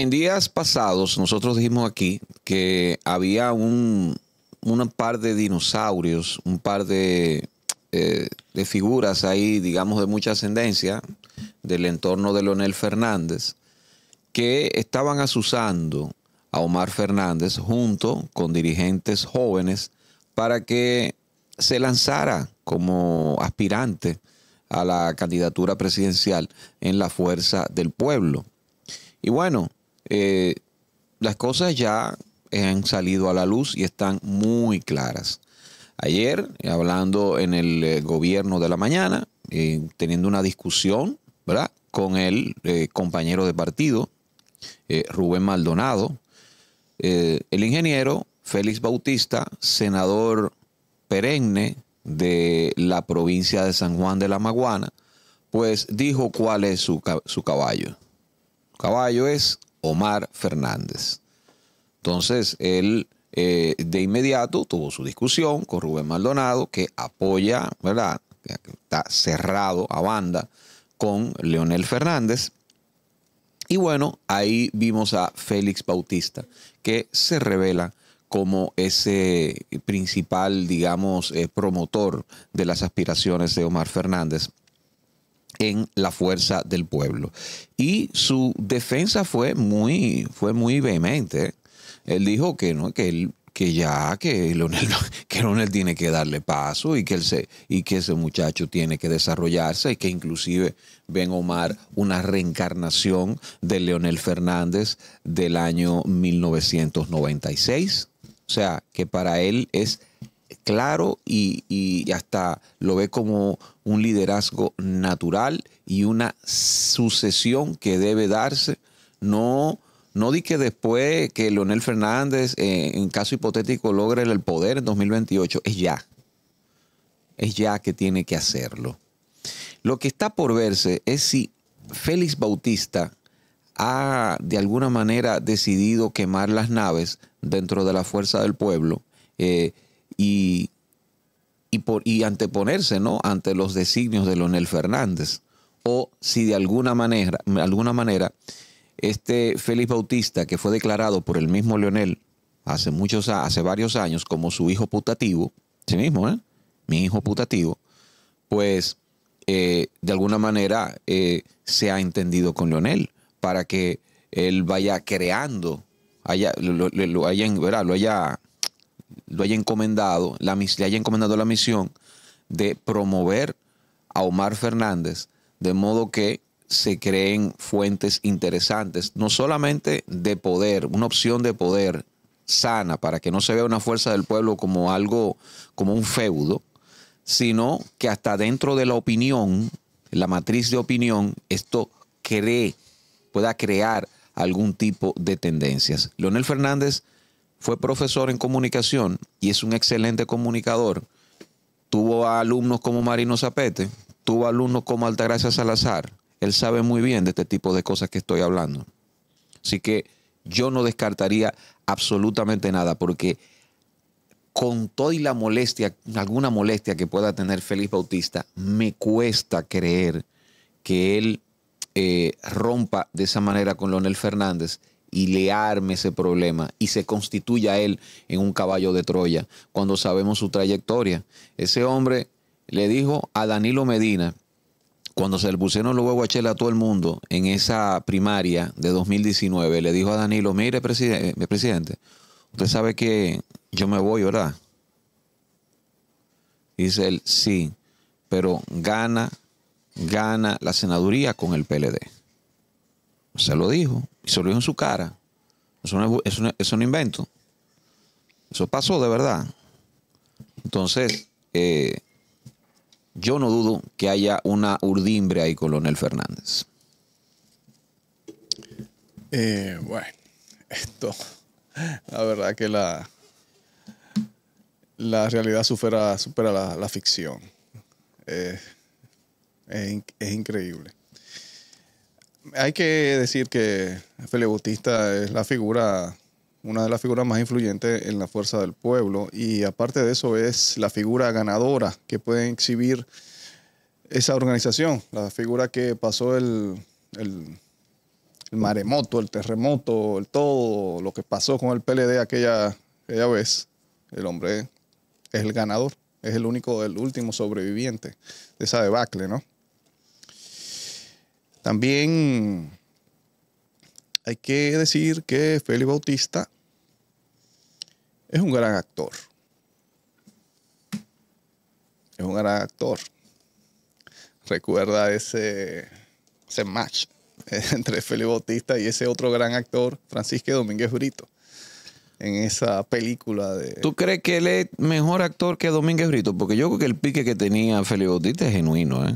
en días pasados nosotros dijimos aquí que había un, par de dinosaurios, un par de, eh, de figuras ahí, digamos, de mucha ascendencia del entorno de Leonel Fernández, que estaban asusando a Omar Fernández junto con dirigentes jóvenes para que se lanzara como aspirante a la candidatura presidencial en la fuerza del pueblo. Y bueno, eh, las cosas ya han salido a la luz y están muy claras. Ayer, hablando en el eh, gobierno de la mañana, eh, teniendo una discusión, ¿verdad? Con el compañero de partido, Rubén Maldonado, el ingeniero Félix Bautista, senador perenne de la provincia de San Juan de la Maguana, pues dijo cuál es su, su caballo. Caballo es Omar Fernández. Entonces, él eh, de inmediato tuvo su discusión con Rubén Maldonado, que apoya, ¿verdad? Está cerrado a banda con Leonel Fernández. Y bueno, ahí vimos a Félix Bautista, que se revela como ese principal, digamos, eh, promotor de las aspiraciones de Omar Fernández en la fuerza del pueblo. Y su defensa fue muy, fue muy vehemente. Él dijo que no, que él que ya que Leonel, que tiene que darle paso y que, él y que ese muchacho tiene que desarrollarse y que inclusive ven Omar una reencarnación de Leonel Fernández del año 1996. O sea, que para él es claro y, hasta lo ve como un liderazgo natural y una sucesión que debe darse. No, no di que después que Leonel Fernández, eh, en caso hipotético, logre el poder en 2028, es ya. Es ya que tiene que hacerlo. Lo que está por verse es si Félix Bautista ha de alguna manera decidido quemar las naves dentro de la fuerza del pueblo. Eh, y, y, por, y anteponerse ¿no? ante los designios de Leonel Fernández. O si de alguna manera, alguna manera este Félix Bautista, que fue declarado por el mismo Leonel hace, muchos, hace varios años como su hijo putativo, sí mismo, ¿eh? mi hijo putativo, pues eh, de alguna manera eh, se ha entendido con Leonel para que él vaya creando, allá lo, lo haya lo haya encomendado, la, le haya encomendado la misión de promover a Omar Fernández, de modo que se creen fuentes interesantes, no solamente de poder, una opción de poder sana para que no se vea una fuerza del pueblo como algo, como un feudo, sino que hasta dentro de la opinión, la matriz de opinión, esto cree, pueda crear algún tipo de tendencias. Leonel Fernández fue profesor en comunicación y es un excelente comunicador. Tuvo alumnos como Marino Zapete, tuvo alumnos como Altagracia Salazar. Él sabe muy bien de este tipo de cosas que estoy hablando. Así que yo no descartaría absolutamente nada porque con toda y la molestia, alguna molestia que pueda tener Félix Bautista, me cuesta creer que él eh, rompa de esa manera con Leonel Fernández y le arme ese problema y se constituya él en un caballo de Troya, cuando sabemos su trayectoria. Ese hombre le dijo a Danilo Medina, cuando se le pusieron los huevos a Chela a todo el mundo en esa primaria de 2019, le dijo a Danilo, mire eh, presidente, usted sabe que yo me voy, ¿verdad? Dice él, sí, pero gana, gana la senaduría con el PLD. Se lo dijo, y en su cara. Eso es, un invento. Eso pasó de verdad. Entonces, eh, yo no dudo que haya una urdimbre ahí, Colonel Fernández. Eh, bueno, esto, la verdad que la, la realidad supera, supera la, ficción. Eh, es increíble hay que decir que Felipe Bautista es la figura, una de las figuras más influyentes en la fuerza del pueblo y aparte de eso es la figura ganadora que puede exhibir esa organización, la figura que pasó el, el, maremoto, el terremoto, el todo, lo que pasó con el PLD aquella, aquella vez, el hombre es el ganador, es el único, el último sobreviviente de esa debacle, ¿no? También hay que decir que Feli Bautista es un gran actor. Es un gran actor. Recuerda ese, ese match entre Feli Bautista y ese otro gran actor, Francisco Domínguez Brito, en esa película de... ¿Tú crees que él es mejor actor que Domínguez Brito? Porque yo creo que el pique que tenía Feli Bautista es genuino, ¿eh?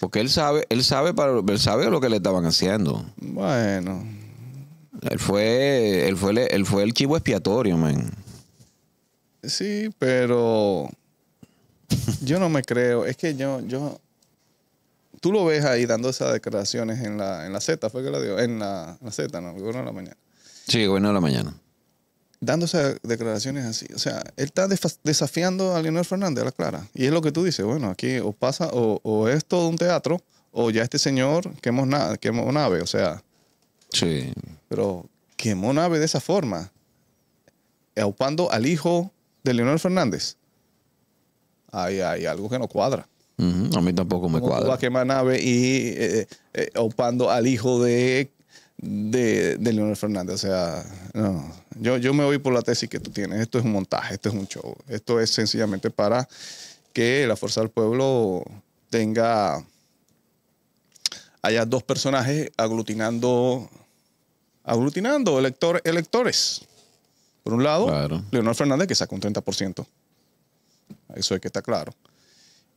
Porque él sabe, él sabe para él sabe lo que le estaban haciendo. Bueno. Él fue, él fue, él fue el chivo expiatorio, man. Sí, pero yo no me creo. Es que yo, yo, tú lo ves ahí dando esas declaraciones en la, en la Z, fue que la dio, en la, en la Z, ¿no? El gobierno de la mañana. Sí, gobierno de la mañana. Dándose declaraciones así. O sea, él está desafiando a Leonel Fernández, a la clara. Y es lo que tú dices, bueno, aquí o pasa, o, es todo un teatro, o ya este señor quemó, nave, o sea. Sí. Pero quemó nave de esa forma, aupando al hijo de Leonel Fernández. Hay, hay algo que no cuadra. A mí tampoco me cuadra. Va quemar nave y eh, eh, eh, aupando al hijo de de, Leonel Fernández. O sea, yo, yo me voy por la tesis que tú tienes. Esto es un montaje, esto es un show. Esto es sencillamente para que la Fuerza del Pueblo tenga, haya dos personajes aglutinando, aglutinando electores. Por un lado, Leonel Fernández, que saca un 30%. Eso es que está claro.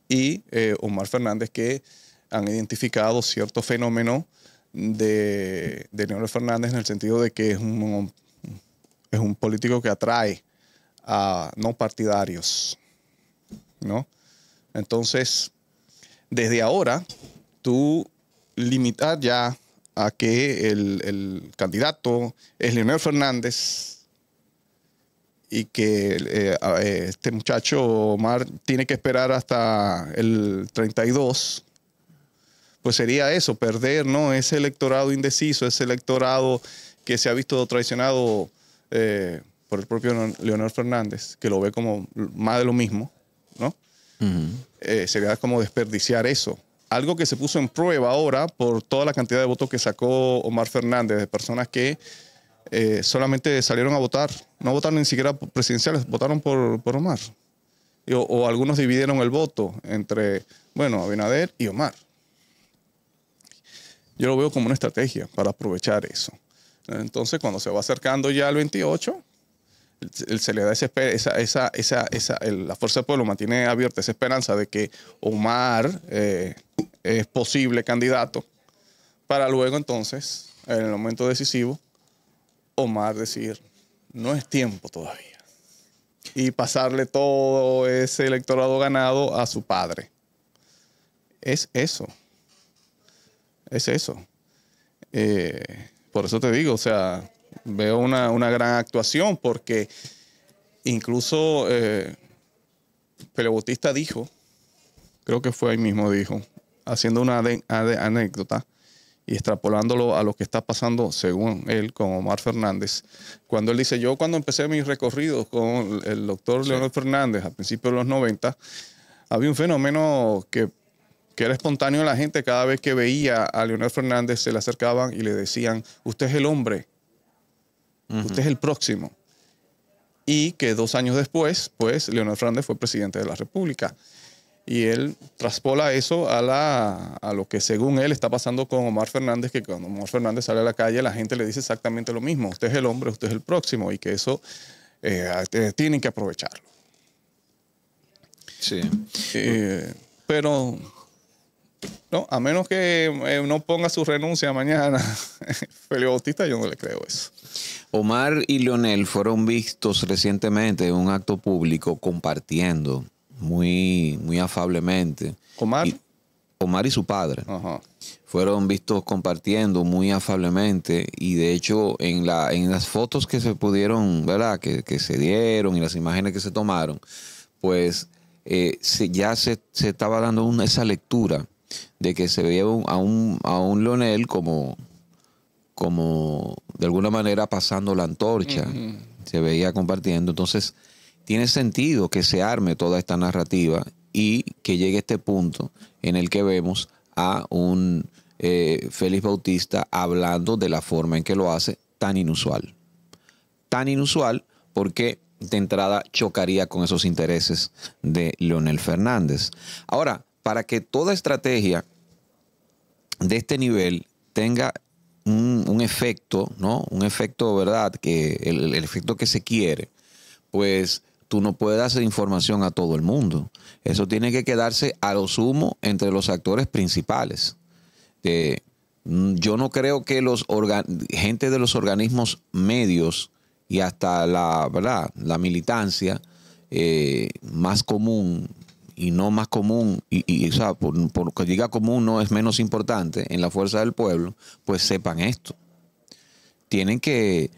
Y eh, Omar Fernández, que han identificado cierto fenómeno de, de Leonel Fernández en el sentido de que es un, es un político que atrae a no partidarios, ¿no? Entonces, desde ahora, tú limitar ya a que el, candidato es Leonel Fernández y que eh, este muchacho Omar tiene que esperar hasta el 32 pues sería eso, perder ¿no? ese electorado indeciso, ese electorado que se ha visto traicionado eh, por el propio Leonel Fernández, que lo ve como más de lo mismo, ¿no? Eh, sería como desperdiciar eso. Algo que se puso en prueba ahora por toda la cantidad de votos que sacó Omar Fernández, de personas que eh, solamente salieron a votar, no votaron ni siquiera presidenciales, votaron por, Omar. o, algunos dividieron el voto entre, bueno, Abinader y Omar. Yo lo veo como una estrategia para aprovechar eso. Entonces, cuando se va acercando ya al 28, se le da esa, la fuerza del pueblo mantiene abierta esa esperanza de que Omar eh, es posible candidato, para luego entonces, en el momento decisivo, Omar decir, no es tiempo todavía, y pasarle todo ese electorado ganado a su padre. Es eso es eso. Eh, por eso te digo, o sea, veo una, gran actuación porque incluso eh, Bautista dijo, creo que fue ahí mismo, dijo, haciendo una anécdota y extrapolándolo a lo que está pasando, según él, con Omar Fernández. Cuando él dice, yo cuando empecé mis recorridos con el doctor Leonel Fernández a principios de los 90, había un fenómeno que que era espontáneo la gente cada vez que veía a Leonel Fernández, se le acercaban y le decían, usted es el hombre, usted es el próximo. Y que dos años después, pues, Leonel Fernández fue presidente de la República. Y él traspola eso a, la, lo que según él está pasando con Omar Fernández, que cuando Omar Fernández sale a la calle la gente le dice exactamente lo mismo, usted es el hombre, usted es el próximo, y que eso eh, eh, tienen que aprovecharlo. Sí. Eh, pero no, a menos que eh, no ponga su renuncia mañana, Felipe Bautista, yo no le creo eso. Omar y Leonel fueron vistos recientemente en un acto público compartiendo muy, muy afablemente. ¿Omar? Y, Omar y su padre. Fueron vistos compartiendo muy afablemente y de hecho en, la, en las fotos que se pudieron, ¿verdad? Que, se dieron y las imágenes que se tomaron, pues eh, ya se, estaba dando esa lectura de que se veía a, un, a Leonel como, como de alguna manera pasando la antorcha, se veía compartiendo. Entonces, tiene sentido que se arme toda esta narrativa y que llegue este punto en el que vemos a un eh, Félix Bautista hablando de la forma en que lo hace tan inusual. Tan inusual porque de entrada chocaría con esos intereses de Leonel Fernández. Ahora, para que toda estrategia de este nivel tenga un, efecto, ¿no? Un efecto, ¿verdad? Que el, efecto que se quiere, pues tú no puedes hacer información a todo el mundo. Eso tiene que quedarse a lo sumo entre los actores principales. Eh, mm, yo no creo que los gente de los organismos medios y hasta la, ¿verdad? la militancia eh, más común y no más común, y, por o sea, diga común no es menos importante en la fuerza del pueblo, pues sepan esto. Tienen que,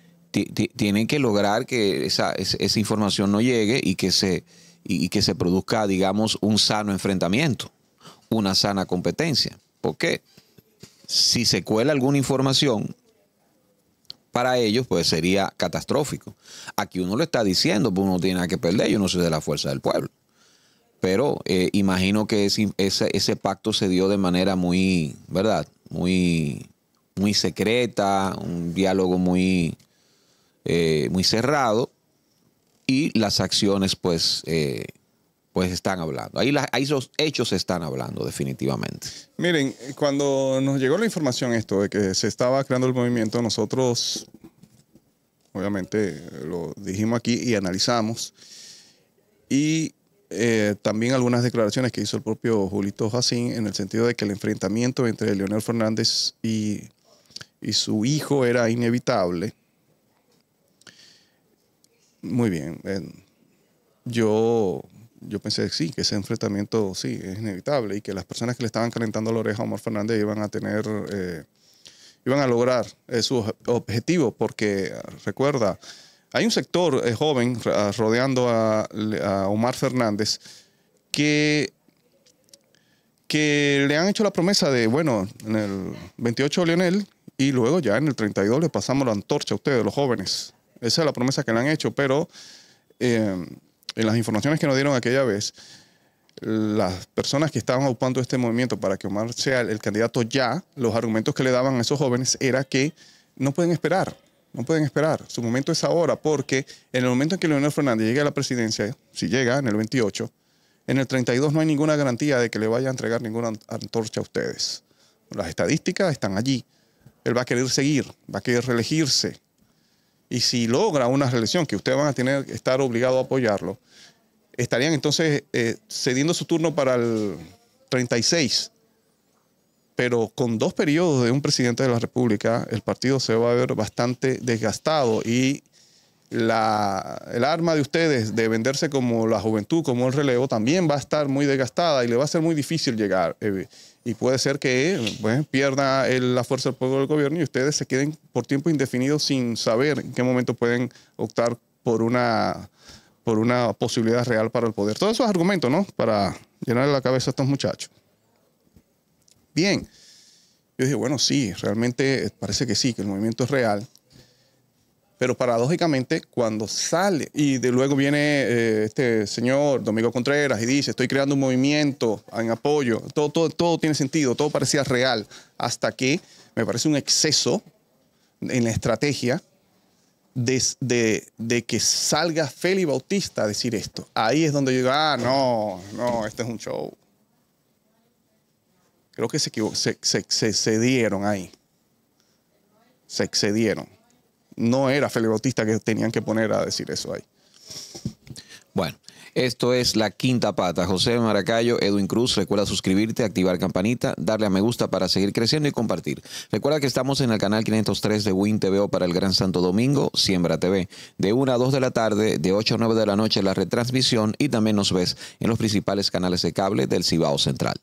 tienen que lograr que esa, esa, información no llegue y que, se, y que se produzca, digamos, un sano enfrentamiento, una sana competencia. Porque si se cuela alguna información, para ellos, pues sería catastrófico. Aquí uno lo está diciendo, pues uno tiene nada que perder, yo no soy de la fuerza del pueblo. Pero eh, imagino que ese, pacto se dio de manera muy, ¿verdad? Muy, muy secreta, un diálogo muy, eh, muy cerrado y las acciones pues, eh, pues están hablando. Ahí, la, ahí los hechos están hablando definitivamente. Miren, cuando nos llegó la información esto de que se estaba creando el movimiento, nosotros obviamente lo dijimos aquí y analizamos. Y eh, también algunas declaraciones que hizo el propio Julito Jacín en el sentido de que el enfrentamiento entre Leonel Fernández y, su hijo era inevitable. Muy bien. Eh, yo, yo pensé que sí, que ese enfrentamiento sí es inevitable y que las personas que le estaban calentando la oreja a Omar Fernández iban a tener. Eh, iban a lograr su objetivo, porque recuerda, hay un sector eh, joven ah, rodeando a, Omar Fernández que, que le han hecho la promesa de, bueno, en el 28 Leonel y luego ya en el 32 le pasamos la antorcha a ustedes, los jóvenes. Esa es la promesa que le han hecho, pero eh, en las informaciones que nos dieron aquella vez, las personas que estaban ocupando este movimiento para que Omar sea el, el candidato ya, los argumentos que le daban a esos jóvenes era que no pueden esperar, no pueden esperar. Su momento es ahora, porque en el momento en que Leonel Fernández llegue a la presidencia, si llega en el 28, en el 32 no hay ninguna garantía de que le vaya a entregar ninguna antorcha a ustedes. Las estadísticas están allí. Él va a querer seguir, va a querer reelegirse. Y si logra una reelección, que ustedes van a tener estar obligados a apoyarlo, estarían entonces eh, cediendo su turno para el 36 pero con dos periodos de un presidente de la República, el partido se va a ver bastante desgastado y el arma de ustedes de venderse como la juventud, como el relevo, también va a estar muy desgastada y le va a ser muy difícil llegar. Eh, y puede ser que pierda la fuerza del pueblo del gobierno y ustedes se queden por tiempo indefinido sin saber en qué momento pueden optar por una, por una posibilidad real para el poder. Todos esos argumentos, ¿no? Para llenar la cabeza a estos muchachos bien. Yo dije, bueno, sí, realmente parece que sí, que el movimiento es real. Pero paradójicamente, cuando sale, y de luego viene eh, este señor Domingo Contreras y dice, estoy creando un movimiento en apoyo, todo, todo, todo tiene sentido, todo parecía real, hasta que me parece un exceso en la estrategia de, de, de que salga Feli Bautista a decir esto. Ahí es donde yo digo, ah, no, no, este es un show. Creo que se, se, se, se ahí. Se excedieron. No era Felipe Bautista que tenían que poner a decir eso ahí. Bueno, esto es La Quinta Pata. José Maracayo, Edwin Cruz. Recuerda suscribirte, activar campanita, darle a me gusta para seguir creciendo y compartir. Recuerda que estamos en el canal 503 de Win TVO para el Gran Santo Domingo, Siembra TV. De 1 a 2 de la tarde, de 8 a 9 de la noche la retransmisión y también nos ves en los principales canales de cable del Cibao Central.